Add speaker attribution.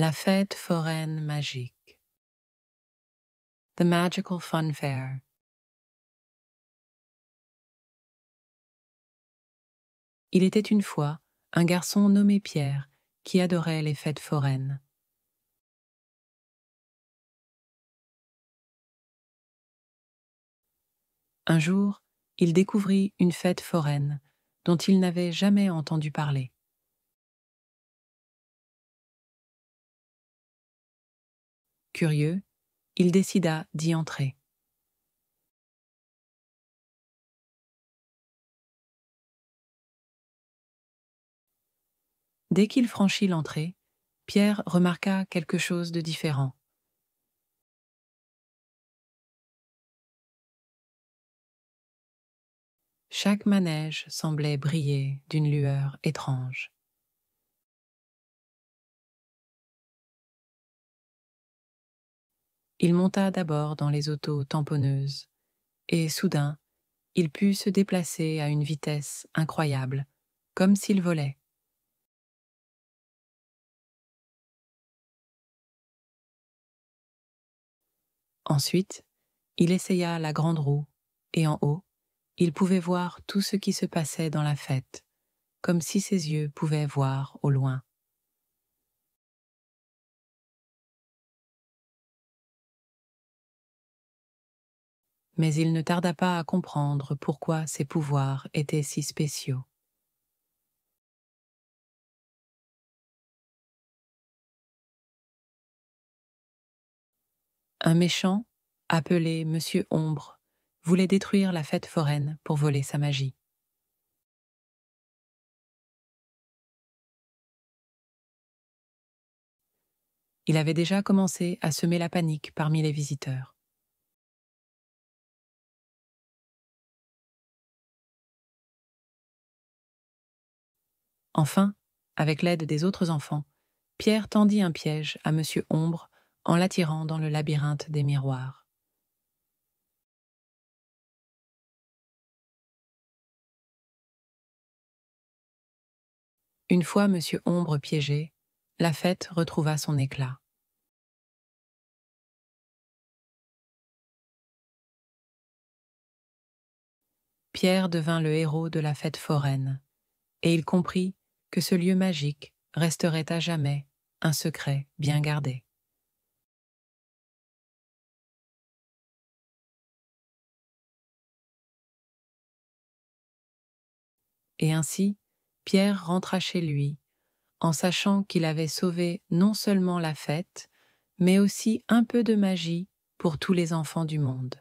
Speaker 1: La fête foraine magique. The Magical Fun Fair. Il était une fois un garçon nommé Pierre qui adorait les fêtes foraines. Un jour, il découvrit
Speaker 2: une fête foraine dont il n'avait jamais entendu parler.
Speaker 1: Curieux, il décida d'y entrer. Dès qu'il franchit l'entrée, Pierre remarqua quelque chose de différent. Chaque manège semblait briller d'une lueur étrange. Il monta
Speaker 2: d'abord dans les autos tamponneuses, et soudain, il put se déplacer
Speaker 1: à une vitesse incroyable, comme s'il volait. Ensuite, il essaya la grande roue, et en haut, il pouvait voir
Speaker 2: tout ce qui se passait dans la fête, comme si ses yeux pouvaient voir au loin.
Speaker 1: mais il ne tarda pas à comprendre pourquoi ses
Speaker 2: pouvoirs
Speaker 1: étaient si spéciaux. Un
Speaker 2: méchant, appelé Monsieur Ombre, voulait détruire la fête foraine pour voler sa magie.
Speaker 1: Il avait déjà commencé à semer la panique parmi les visiteurs. Enfin, avec l'aide des autres
Speaker 3: enfants, Pierre tendit un piège à Monsieur Ombre en l'attirant dans le labyrinthe des
Speaker 1: miroirs. Une fois Monsieur Ombre piégé, la fête retrouva son éclat. Pierre devint
Speaker 2: le héros de la fête foraine, et il comprit que ce lieu magique resterait
Speaker 1: à jamais un secret bien gardé. Et ainsi, Pierre rentra chez lui, en sachant
Speaker 3: qu'il avait sauvé non seulement la fête, mais aussi un peu de magie
Speaker 1: pour tous les enfants du monde.